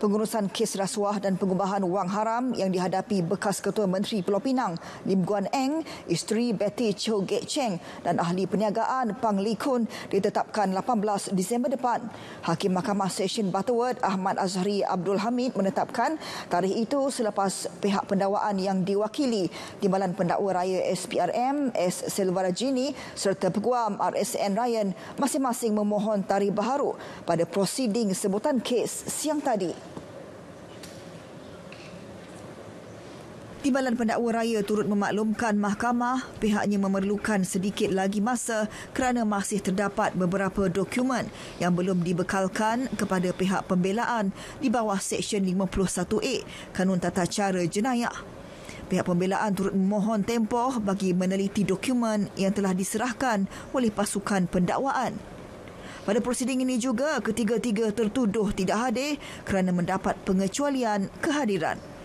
pengurusan kes rasuah dan pengubahan wang haram yang dihadapi bekas Ketua Menteri Pulau Pinang Lim Guan Eng, isteri Betty Cho Gek Cheng dan ahli perniagaan Pang Li Kun ditetapkan 18 Disember depan. Hakim Mahkamah Session Butterworth Ahmad Azhari Abdul Hamid menetapkan tarikh itu selepas pihak pendakwaan yang diwakili Timbalan Pendakwa Raya SPRM S. Selvarajini serta Peguam RSN Ryan masing-masing memohon tarikh baharu pada prosiding sebutan kes siang tadi. Timbalan pendakwa raya turut memaklumkan mahkamah pihaknya memerlukan sedikit lagi masa kerana masih terdapat beberapa dokumen yang belum dibekalkan kepada pihak pembelaan di bawah Seksyen 51A Kanun Tata Cara Jenayah. Pihak pembelaan turut memohon tempoh bagi meneliti dokumen yang telah diserahkan oleh pasukan pendakwaan. Pada prosiding ini juga, ketiga-tiga tertuduh tidak hadir kerana mendapat pengecualian kehadiran.